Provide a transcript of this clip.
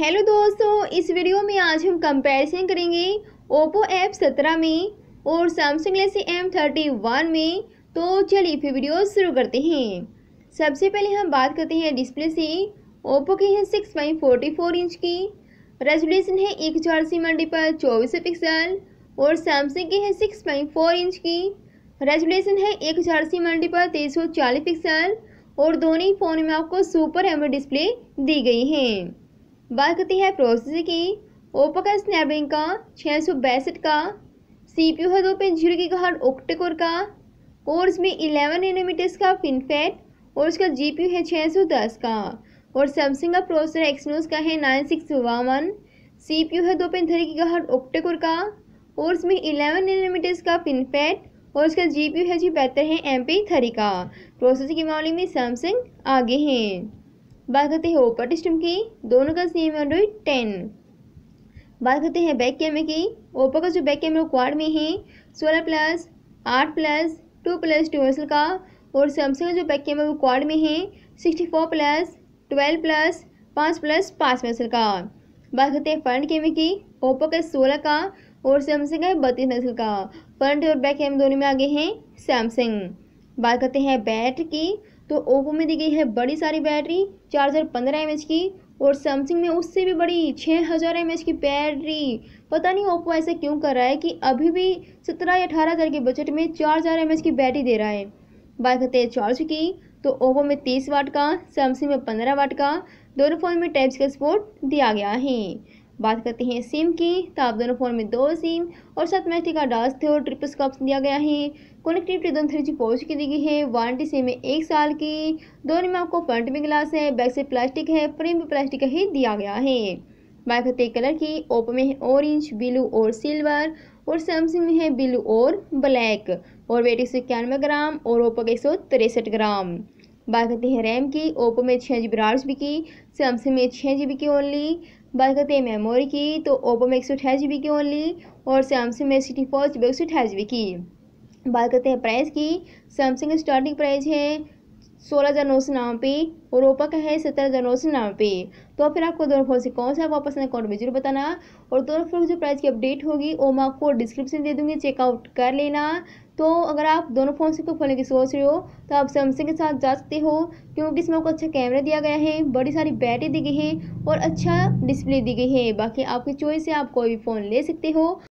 hello दोस्तों इस video में आज हम कंपैरिजन करेंगे ओप्पो एफ सत्रह में और Samsung Galaxy M thirty one में तो चलिए फिर वीडियो शुरू करते हैं सबसे पहले हम बात करते हैं डिस्प्ले से ओप्पो की है six point forty four inch की रेजोल्यूशन है एक हज़ार सी मंडी पर चौबीस पिक्सल और सैमसंग की है सिक्स पॉइंट फोर इंच की रेजोल्यूशन है एक हज़ार सी पर तेईस सौ चालीस पिक्सल और दोनों ही फ़ोन में आपको सुपर एम डिस्प्ले दी गई है बात करती है प्रोसेसर की ओप्पो का स्नैपड्रैगन का छः सौ बैसठ का सी पी यू है दो पॉइंट जीरो की हार्ड ओक्टेकोर का और इसमें इलेवन एनोमीटर्स का फिनफेट और उसका जी पी यू है छः सौ दस का और सैमसंग का प्रोसेसर एक्सनोस का है nine six one C P U है दो पॉइंट थ्री की हार्ड ऑक्टेकोर का और इसमें इलेवन एनोमीटर्स का फिनफेट और उसका जी पी यू है जी बेहतर है एम पी थ्री का प्रोसेसर के मामले में सैमसंग आगे हैं बात करते हैं ओपर डिस्टम की दोनों का सेम एंड्रॉइड टेन बात करते हैं बैक कैमरे की ओप्पो का जो बैक कैमरा क्वाड में है सोलह प्लस आठ प्लस टू प्लस ट्वेल्सल का और सैमसंग का जो बैक कैमरा वो क्वाड में है sixty four plus twelve plus पाँच प्लस पाँच मेसल का बात करते हैं फ्रंट कैमरे की ओपो का सोलह का और सैमसंग का बत्तीस मेसल का फ्रंट और बैक कैमरे दोनों में आगे हैं सैमसंग बात करते हैं बैटरी की तो ओप्पो में दी गई है बड़ी सारी बैटरी चार हज़ार पंद्रह एम की और सैमसंग में उससे भी बड़ी छः हज़ार एम की बैटरी पता नहीं ओप्पो ऐसा क्यों कर रहा है कि अभी भी सत्रह या अठारह हज़ार के बजट में चार हज़ार एम की बैटरी दे रहा है बात करते हैं चार्ज की तो ओप्पो में तीस वाट का सैमसंग में पंद्रह वाट का दोनों फ़ोन में टाइप्स का सपोर्ट दिया गया है बात करते हैं सिम की तो आप दोनों फ़ोन में दो सिम और सात मैच का डाज थे और ट्रिपल्स का ऑप्शन दिया गया है कनेक्टिविटी दोनों थ्री जी पहुँच की दी गई है वारंटी सिम है एक साल की दोनों में आपको फ्रंट में ग्लास है बैक से प्लास्टिक है फ्रेम भी प्लास्टिक का ही दिया गया है बात करते हैं कलर की ओपो में है ऑरेंज ब्लू और सिल्वर और सैमसंग में है ब्लू और ब्लैक और वेट एक सौ इक्यानवे ग्राम और ओपो का एक सौ तिरसठ ग्राम बात करते हैं रैम की ओप्पो में छः जी बी की सैमसंग में छः जी बी की ओनली बात करते हैं मेमोरी की तो ओप्पो में एक सौ अठाईस जी बी की ओनली और सैमसंग में सिटी फोर जी बी एक सौ अठाईस जी बी की बात करते हैं प्राइस की सैमसंग स्टार्टिंग प्राइस है सोलह जनवरी से पे और ओपा का है सत्रह जनवरी से पे तो फिर आपको दोनों फ्रोक से कौन सा वापस अपने अकाउंट में जरूर बताना और दोनों फ्रोक जो प्राइस की अपडेट होगी वो मैं आपको डिस्क्रिप्शन दे दूँगी चेकआउट कर लेना तो अगर आप दोनों फ़ोन से को खोलने की सोच रहे हो तो आप सैमसंग के साथ जा सकते हो क्योंकि इसमें आपको अच्छा कैमरा दिया गया है बड़ी सारी बैटरी दी गई है और अच्छा डिस्प्ले दी गई है बाकी आपकी चॉइस से आप कोई भी फ़ोन ले सकते हो